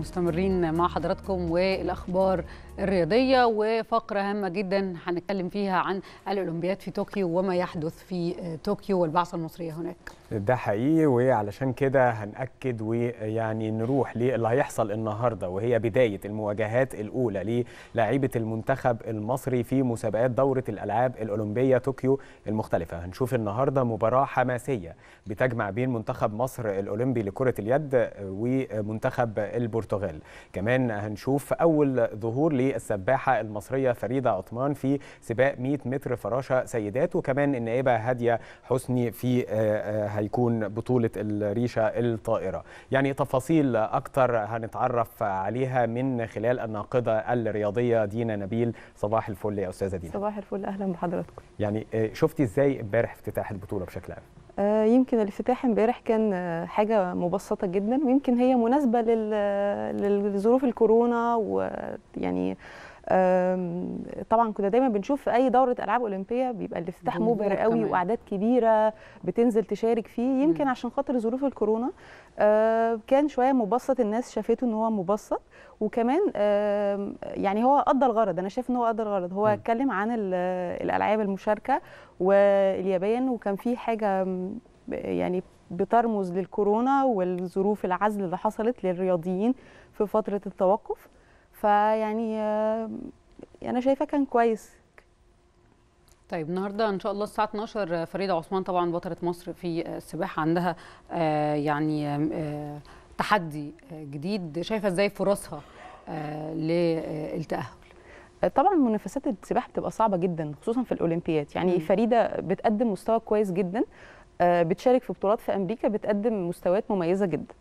مستمرين مع حضراتكم والاخبار الرياضيه وفقره هامه جدا هنتكلم فيها عن الاولمبياد في طوكيو وما يحدث في طوكيو والبعثه المصريه هناك. ده حقيقي وعلشان كده هنأكد ويعني نروح للي هيحصل النهارده وهي بدايه المواجهات الاولى للاعيبه المنتخب المصري في مسابقات دوره الالعاب الاولمبيه طوكيو المختلفه. هنشوف النهارده مباراه حماسيه بتجمع بين منتخب مصر الاولمبي لكره اليد ومنتخب البرتغال البرتغال كمان هنشوف أول ظهور للسباحة المصرية فريدة عثمان في سباق 100 متر فراشة سيدات وكمان النائبة هادية حسني في آه، آه، هيكون بطولة الريشة الطائرة يعني تفاصيل أكتر هنتعرف عليها من خلال الناقدة الرياضية دينا نبيل صباح الفل يا أستاذة دينا صباح الفل أهلا بحضراتكم يعني آه، شفتي إزاي امبارح افتتاح البطولة بشكل عام آه، يمكن الافتتاح امبارح كان آه، حاجه مبسطه جدا ويمكن هي مناسبه آه، لظروف الكورونا ويعني طبعا كنا دايما بنشوف في اي دوره العاب اولمبيه بيبقى الافتتاح مبهر قوي واعداد كبيره بتنزل تشارك فيه يمكن مم. عشان خاطر ظروف الكورونا آه، كان شويه مبسط الناس شافته ان هو مبسط وكمان يعني هو قضى الغرض انا شايف ان هو قضى الغرض هو اتكلم عن الالعاب المشاركه واليابان وكان في حاجه يعني بترمز للكورونا والظروف العزل اللي حصلت للرياضيين في فتره التوقف فيعني آه، انا شايفاه كان كويس طيب النهارده ان شاء الله الساعه 12 آه، فريده عثمان طبعا بطله مصر في آه، السباحه عندها يعني تحدي جديد شايفه ازاي فرصها للتاهل طبعا منافسات السباحه بتبقى صعبه جدا خصوصا في الاولمبياد يعني م. فريده بتقدم مستوى كويس جدا بتشارك في بطولات في امريكا بتقدم مستويات مميزه جدا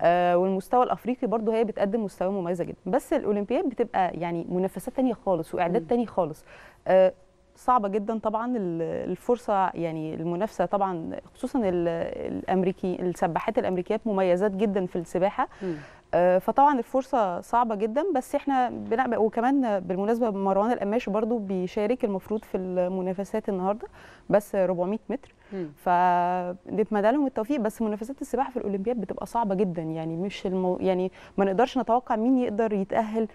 آه والمستوى الافريقي برضو هي بتقدم مستوى مميزه جدا بس الاولمبياد بتبقى يعني منافسات تانية خالص واعداد م. تاني خالص آه صعبه جدا طبعا الفرصه يعني المنافسه طبعا خصوصا الامريكي السباحات الامريكيات مميزات جدا في السباحه م. آه، فطبعا الفرصه صعبه جدا بس احنا بنعمل وكمان بالمناسبه مروان القماش برضو بيشارك المفروض في المنافسات النهارده بس 400 متر فنتمنى لهم التوفيق بس منافسات السباحه في الاولمبياد بتبقى صعبه جدا يعني مش المو... يعني ما نقدرش نتوقع مين يقدر يتاهل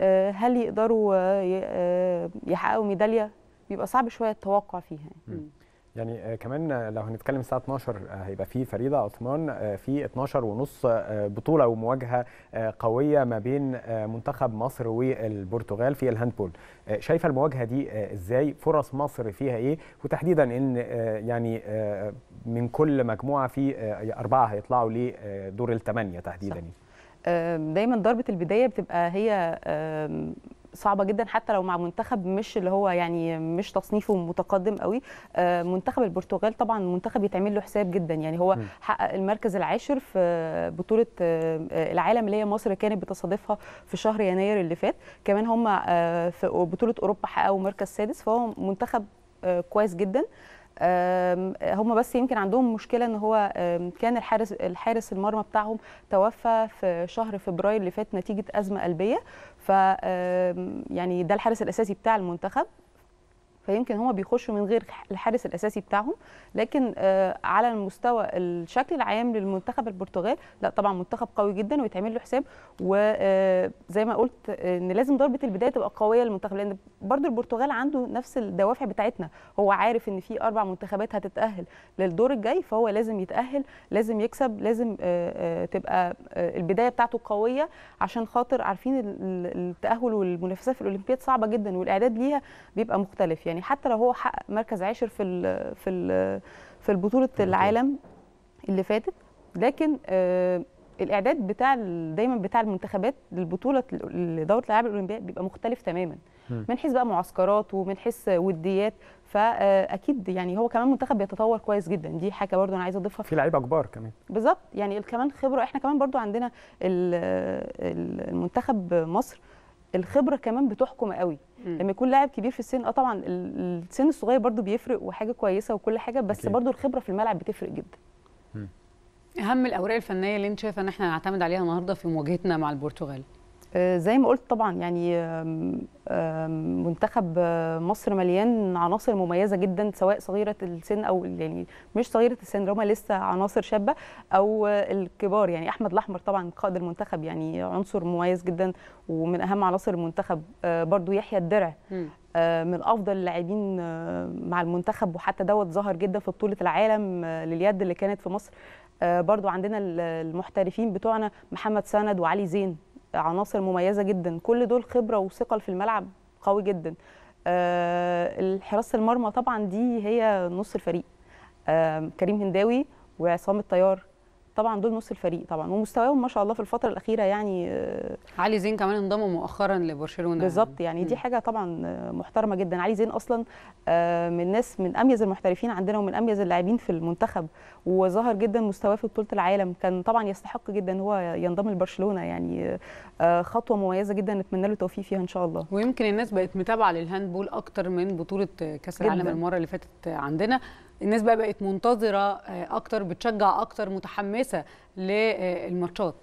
آه، هل يقدروا آه، يحققوا ميداليه بيبقى صعب شويه التوقع فيها يعني. يعني آه، كمان آه، لو هنتكلم الساعه 12 آه، هيبقى في فريده عثمان في 12 ونص بطوله ومواجهه قويه ما بين منتخب مصر والبرتغال في الهاندبول شايفه المواجهه دي ازاي فرص مصر فيها ايه وتحديدا ان يعني من كل مجموعه في اربعه هيطلعوا لدور الثمانيه تحديدا صح. دايما ضربه البدايه بتبقى هي صعبه جدا حتى لو مع منتخب مش اللي هو يعني مش تصنيفه متقدم قوي آه، منتخب البرتغال طبعا منتخب يتعمل له حساب جدا يعني هو حقق المركز العاشر في بطوله آه، العالم اللي هي مصر كانت بتستضيفها في شهر يناير اللي فات كمان هم آه، في بطوله اوروبا حققوا مركز سادس فهو منتخب كويس جدا هم بس يمكن عندهم مشكله ان هو كان الحارس الحارس المرمى بتاعهم توفى في شهر فبراير اللي فات نتيجه ازمه قلبيه ف يعني ده الحارس الاساسي بتاع المنتخب فيمكن هما بيخشوا من غير الحارس الاساسي بتاعهم لكن آه، على المستوى الشكل العام للمنتخب البرتغال لا طبعا منتخب قوي جدا ويتعمل له حساب وزي آه، ما قلت ان لازم ضربه البدايه تبقى قويه للمنتخب لان برضو البرتغال عنده نفس الدوافع بتاعتنا هو عارف ان في اربع منتخبات هتتاهل للدور الجاي فهو لازم يتاهل لازم يكسب لازم آه، تبقى البدايه بتاعته قويه عشان خاطر عارفين التاهل والمنافسه في الاولمبياد صعبه جدا والاعداد ليها بيبقى مختلف يعني يعني حتى لو هو حقق مركز عاشر في الـ في الـ في بطوله العالم اللي فاتت لكن آه الاعداد بتاع دايما بتاع المنتخبات للبطوله لدوره الالعاب الاولمبيه بيبقى مختلف تماما من حيث بقى معسكرات ومن حيث وديات فاكيد آه، يعني هو كمان منتخب بيتطور كويس جدا دي حاجه برضو انا عايزه اضيفها في لعيبه كبار كمان بالظبط يعني كمان خبره احنا كمان برضو عندنا المنتخب آه، مصر الخبره كمان بتحكم قوي لما يكون لاعب كبير في السن اه طبعا السن الصغير برضو بيفرق وحاجه كويسه وكل حاجه بس okay. برضو الخبره في الملعب بتفرق جدا اهم الاوراق الفنيه اللي انت شايفه ان احنا هنعتمد عليها النهارده في مواجهتنا مع البرتغال آه، زي ما قلت طبعا يعني منتخب آه، مصر مليان عناصر مميزه جدا سواء صغيره السن او يعني مش صغيره السن رغم لسه عناصر شابه او آه، الكبار يعني احمد الاحمر طبعا قائد المنتخب يعني عنصر مميز جدا ومن اهم عناصر المنتخب برضو يحيى الدرع من افضل اللاعبين مع المنتخب وحتى دوت ظهر جدا في بطوله العالم لليد اللي كانت في مصر برضو عندنا المحترفين بتوعنا محمد سند وعلي زين عناصر مميزه جدا كل دول خبره وثقل في الملعب قوي جدا آه، حراسه المرمى طبعا دي هي نص الفريق آه، كريم هنداوي وعصام الطيار طبعا دول نص الفريق طبعا ومستواهم ما شاء الله في الفتره الاخيره يعني آه، علي زين كمان انضم مؤخرا لبرشلونه بالظبط يعني دي حاجه طبعا آه، محترمه جدا علي زين اصلا آه، من الناس من اميز المحترفين عندنا ومن اميز اللاعبين في المنتخب وظهر جدا مستواه في بطوله العالم كان طبعا يستحق جدا هو ينضم لبرشلونه يعني خطوه مميزه جدا نتمنى له التوفيق فيها ان شاء الله ويمكن الناس بقت متابعه للهاندبول اكتر من بطوله كاس العالم المره اللي فاتت عندنا الناس بقى بقت منتظره آه، اكتر بتشجع اكتر متحمسه للماتشات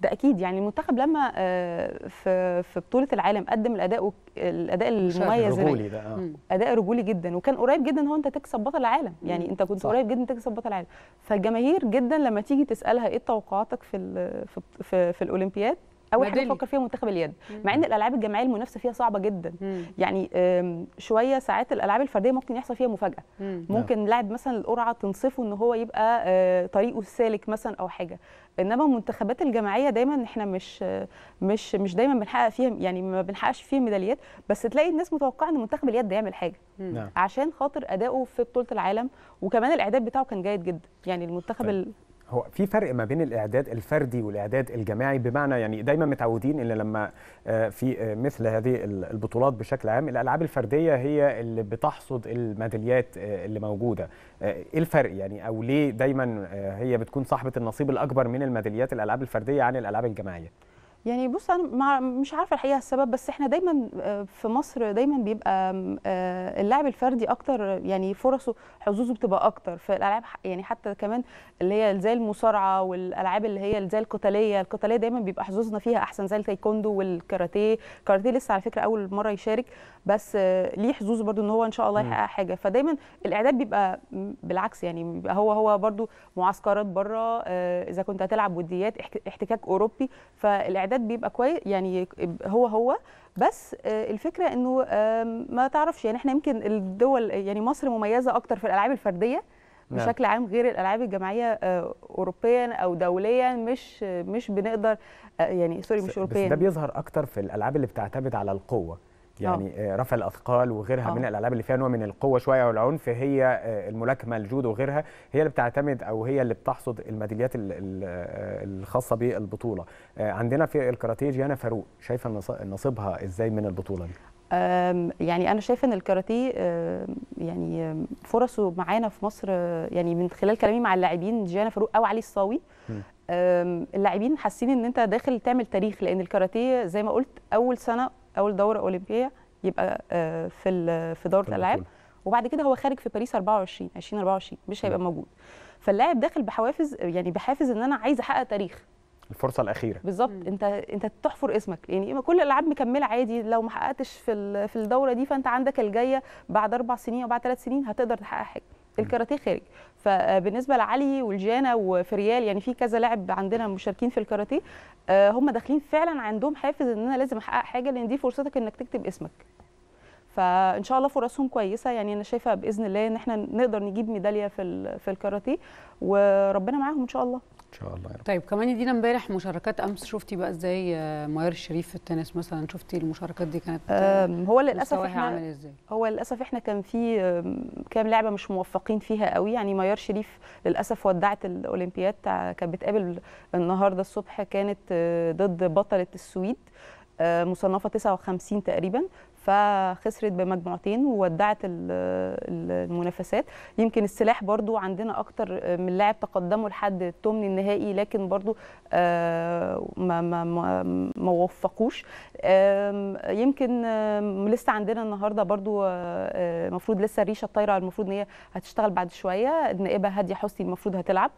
ده اكيد يعني المنتخب لما آه، في في بطوله العالم قدم الاداء الاداء المميز رجولي بقى اداء رجولي جدا وكان قريب جدا هو انت تكسب بطل العالم يعني انت كنت صح. قريب جدا تكسب بطل العالم فالجماهير جدا لما تيجي تسالها ايه توقعاتك في في في, في الاولمبياد اول حاجه بفكر فيها منتخب اليد مع ان الالعاب الجماعيه المنافسه فيها صعبه جدا مم. يعني شويه ساعات الالعاب الفرديه ممكن يحصل فيها مفاجاه مم. ممكن نعم. لاعب مثلا القرعه تنصفه ان هو يبقى آه، طريقه السالك مثلا او حاجه انما المنتخبات الجماعيه دايما احنا مش آه، مش مش دايما بنحقق فيها يعني ما بنحققش فيها ميداليات بس تلاقي الناس متوقعه ان منتخب اليد يعمل حاجه مم. نعم. عشان خاطر اداؤه في بطوله العالم وكمان الاعداد بتاعه كان جيد جدا يعني المنتخب طيب. هو في فرق ما بين الاعداد الفردي والاعداد الجماعي بمعنى يعني دايما متعودين ان لما آه، في آه، مثل هذه البطولات بشكل عام الالعاب الفرديه هي اللي بتحصد الميداليات آه، اللي موجوده ايه الفرق يعني او ليه دايما هي بتكون صاحبه النصيب الاكبر من الميداليات الالعاب الفرديه عن الالعاب الجماعيه يعني بص انا مش عارفه الحقيقه السبب بس احنا دايما آه، في مصر دايما بيبقى آه، اللاعب الفردي اكتر يعني فرصه حظوظه بتبقى اكتر في الالعاب يعني حتى كمان اللي هي زي المصارعه والالعاب اللي هي زي القتاليه القتاليه دايما بيبقى حظوظنا فيها احسن زي التايكوندو والكاراتيه الكاراتيه لسه على فكره اول مره يشارك بس آه، ليه حظوظ برده ان هو ان شاء الله يحقق حاجه فدايما الاعداد بيبقى بالعكس يعني بيبقى هو هو برده معسكرات بره اذا كنت هتلعب وديات احتكاك اوروبي فالاعداد الحاجات بيبقى كويس يعني هو هو بس آه، الفكره انه ما تعرفش يعني احنا يمكن الدول يعني مصر مميزه اكتر في الالعاب الفرديه نعم. بشكل عام غير الالعاب الجماعيه آه، اوروبيا او دوليا مش مش بنقدر آه، يعني سوري مش اوروبيا بس ده بيظهر اكتر في الالعاب اللي بتعتمد على القوه آه. يعني أوه. رفع الاثقال وغيرها أوه. من آه. الالعاب اللي فيها نوع من القوه شويه والعنف هي آه، الملاكمه الجودو وغيرها هي اللي بتعتمد او هي اللي بتحصد الميداليات الخاصه بالبطوله عندنا في الكاراتيه جيانا فاروق شايفه نصيبها ازاي من البطوله دي يعني انا شايفه ان الكاراتيه يعني فرصه معانا في مصر يعني من خلال كلامي مع اللاعبين جيانا فاروق او علي الصاوي اللاعبين حاسين ان انت داخل تعمل تاريخ لان الكاراتيه زي ما قلت اول سنه اول دوره اولمبيه يبقى آه، في في دوره الالعاب وبعد كده هو خارج في باريس 24 2024 مش هيبقى موجود فاللاعب داخل بحوافز يعني بحافز ان انا عايز احقق تاريخ الفرصه الاخيره بالظبط انت انت تحفر اسمك يعني كل الالعاب مكمله عادي لو ما حققتش في في الدوره دي فانت عندك الجايه بعد اربع سنين او بعد ثلاث سنين هتقدر تحقق حاجه الكاراتيه خارج فبالنسبه لعلي والجانا وفريال يعني في كذا لاعب عندنا مشاركين في الكاراتيه آه، هم داخلين فعلا عندهم حافز ان انا لازم احقق حاجه لان دي فرصتك انك تكتب اسمك فان شاء الله فرصهم كويسه يعني انا شايفه باذن الله ان احنا نقدر نجيب ميداليه في في الكاراتيه وربنا معاهم ان شاء الله شاء الله يا رب. طيب كمان يدينا امبارح مشاركات امس شفتي بقى ازاي آه، ماير الشريف في التنس مثلا شفتي المشاركات دي كانت آه، هو للاسف احنا عامل ازاي هو للاسف احنا كان في كام لعبه مش موفقين فيها قوي يعني ماير شريف للاسف ودعت الاولمبياد كانت بتقابل النهارده الصبح كانت آه، ضد بطله السويد مصنفه 59 تقريبا فخسرت بمجموعتين وودعت المنافسات يمكن السلاح برضو عندنا اكتر من لاعب تقدموا لحد الثمن النهائي لكن برضو آه، ما ما ما وفقوش يمكن لسه عندنا النهارده برضو المفروض آه، آه، لسه ريشه الطايره المفروض ان هي هتشتغل بعد شويه النائبه هاديه حسني المفروض هتلعب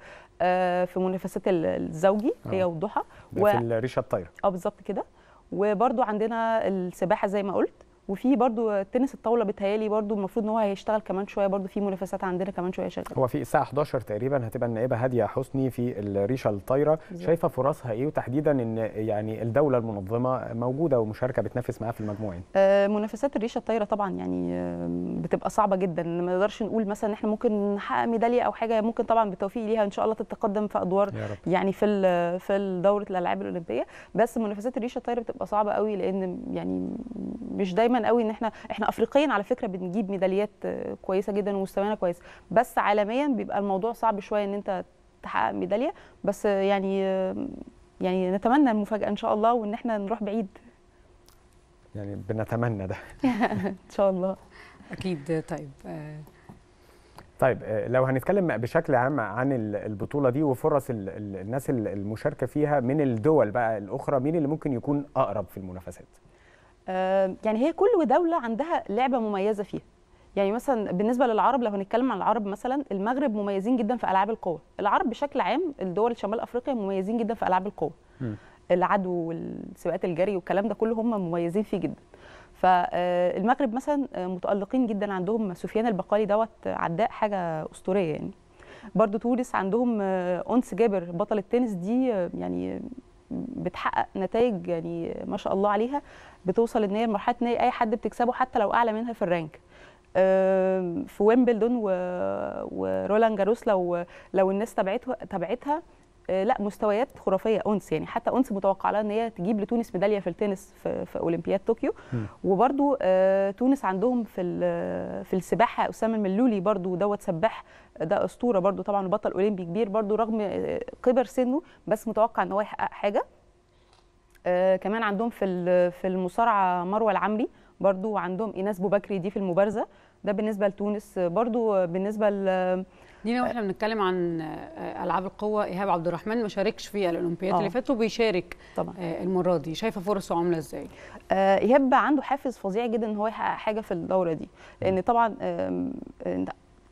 في منافسات الزوجي هي وضحى و... في الريشه الطايره اه بالظبط كده وبرضو عندنا السباحه زي ما قلت وفي برضو تنس الطاوله بتهيالي برضو المفروض ان هو هيشتغل كمان شويه برضو في منافسات عندنا كمان شويه شغاله هو في الساعه 11 تقريبا هتبقى النائبه هاديه حسني في الريشه الطايره شايفه فرصها ايه وتحديدا ان يعني الدوله المنظمه موجوده ومشاركه بتنافس معاها في المجموعين آه منافسات الريشه الطايره طبعا يعني آه، بتبقى صعبه جدا ما نقدرش نقول مثلا احنا ممكن نحقق ميداليه او حاجه ممكن طبعا بالتوفيق ليها ان شاء الله تتقدم في ادوار يعني في في دوره الالعاب الاولمبيه بس منافسات الريشه الطايره بتبقى صعبه قوي لان يعني مش دايما دايما قوي ان احنا احنا افريقيا على فكره بنجيب ميداليات آه، كويسه جدا ومستوانا كويس بس عالميا بيبقى الموضوع صعب شويه ان انت تحقق ميداليه بس آه، يعني آه، يعني نتمنى المفاجاه ان شاء الله وان احنا نروح بعيد يعني بنتمنى ده ان شاء الله اكيد طيب طيب لو هنتكلم بشكل عام عن البطوله دي وفرص الناس المشاركه فيها من الدول بقى الاخرى مين اللي ممكن يكون اقرب في المنافسات يعني هي كل دولة عندها لعبة مميزة فيها يعني مثلا بالنسبه للعرب لو هنتكلم عن العرب مثلا المغرب مميزين جدا في العاب القوه العرب بشكل عام الدول شمال افريقيا مميزين جدا في العاب القوه العدو والسباقات الجري والكلام ده كله هم مميزين فيه جدا فالمغرب آه، مثلا آه، متالقين جدا عندهم سفيان البقالي دوت عداء حاجه اسطوريه يعني برضو تونس عندهم انس آه، جابر بطل التنس دي يعني بتحقق نتائج يعني ما شاء الله عليها بتوصل ان هي لمرحله ان اي حد بتكسبه حتى لو اعلى منها في الرانك في ويمبلدون ورولان جاروس لو لو الناس تبعته تبعتها آه، لا مستويات خرافيه انس يعني حتى انس متوقع لها ان هي تجيب لتونس ميداليه في التنس في, في اولمبياد طوكيو وبرده آه، تونس عندهم في في السباحه اسامه الملولي برده دوت سباح ده اسطوره برده طبعا بطل اولمبي كبير برده رغم آه، كبر سنه بس متوقع ان هو يحقق حاجه كمان عندهم في في المصارعه مروه العمري برده عندهم ايناس بوبكري دي في المبارزه ده بالنسبه لتونس برده بالنسبه دينا آه. واحنا بنتكلم عن آه، العاب القوه ايهاب عبد الرحمن ما شاركش في الاولمبياد اللي آه. فاتت وبيشارك طبعا آه المره دي شايفه فرصه عامله ازاي آه ايهاب عنده حافز فظيع جدا ان هو يحقق حاجه في الدوره دي لان طبعا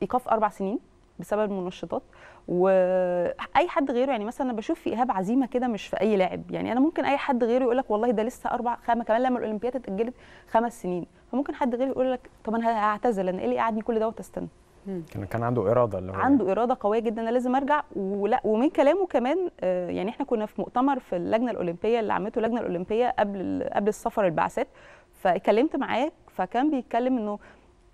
ايقاف اربع سنين بسبب المنشطات واي حد غيره يعني مثلا انا بشوف في ايهاب عزيمه كده مش في اي لاعب يعني انا ممكن اي حد غيره يقول لك والله ده لسه اربع خمسه كمان لما الاولمبياد اتاجلت خمس سنين فممكن حد غيره يقول لك طب انا هعتزل انا ايه اللي قعدني كل ده واستنى كان كان عنده اراده اللي هو عنده اراده قويه جدا انا لازم ارجع ولا ومن كلامه كمان آه، يعني احنا كنا في مؤتمر في اللجنه الاولمبيه اللي عملته اللجنه الاولمبيه قبل قبل السفر البعثات فاتكلمت معاه فكان بيتكلم انه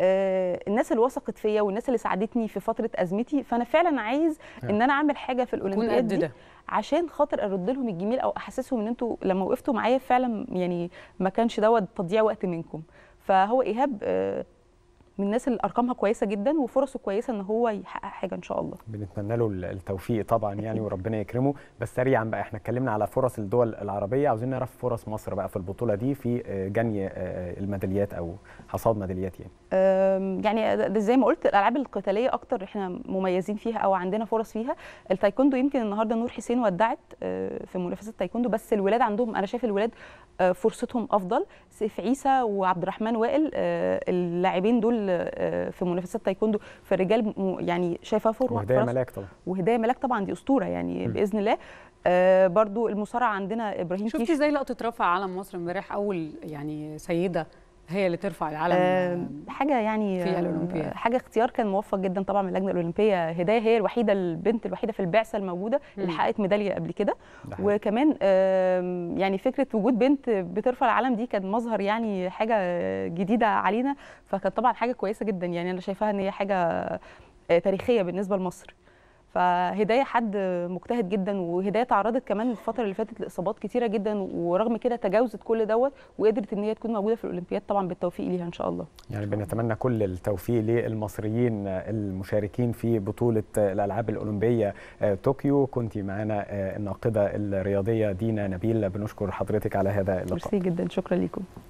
آه، الناس اللي وثقت فيا والناس اللي ساعدتني في فتره ازمتي فانا فعلا عايز ان انا اعمل حاجه في الاولمبياد دي عشان خاطر ارد لهم الجميل او احسسهم ان انتوا لما وقفتوا معايا فعلا يعني ما كانش دوت تضييع وقت منكم فهو ايهاب آه، من الناس اللي ارقامها كويسه جدا وفرصه كويسه ان هو يحقق حاجه ان شاء الله بنتمنى له التوفيق طبعا يعني وربنا يكرمه بس سريعا بقى احنا اتكلمنا على فرص الدول العربيه عاوزين نعرف فرص مصر بقى في البطوله دي في آه، جني آه، آه، الميداليات او حصاد ميداليات يعني يعني زي ما قلت الالعاب القتاليه اكتر احنا مميزين فيها او عندنا فرص فيها التايكوندو يمكن النهارده نور حسين ودعت في منافسه التايكوندو بس الولاد عندهم انا شايف الولاد فرصتهم افضل سيف عيسى وعبد الرحمن وائل اللاعبين دول الرجال آه، في منافسات تايكوندو فالرجال يعني شايفها فرصه وهدايا ملاك طبعا وهدايا ملاك طبعا دي اسطوره يعني م. باذن الله آه برضو المصارعه عندنا ابراهيم شفتي زي لقطه رفع علم مصر امبارح اول يعني سيده هي اللي ترفع العلم أه حاجه يعني في الاولمبياد آه، حاجه اختيار كان موفق جدا طبعا من اللجنه الاولمبيه هدايه هي الوحيده البنت الوحيده في البعثه الموجوده اللي حققت ميداليه قبل كده وكمان يعني فكره وجود بنت بترفع العلم دي كان مظهر يعني حاجه جديده علينا فكانت طبعا حاجه كويسه جدا يعني انا شايفاها ان هي حاجه آه، تاريخيه بالنسبه لمصر فهدايه حد مجتهد جدا وهدايه تعرضت كمان الفتره اللي فاتت لاصابات كتيره جدا ورغم كده تجاوزت كل دوت وقدرت ان هي تكون موجوده في الاولمبياد طبعا بالتوفيق ليها ان شاء الله يعني بنتمنى كل التوفيق للمصريين المشاركين في بطوله الالعاب الاولمبيه آه، طوكيو كنت معنا آه، الناقده الرياضيه دينا نبيل بنشكر حضرتك على هذا اللقاء ميرسي جدا شكرا لكم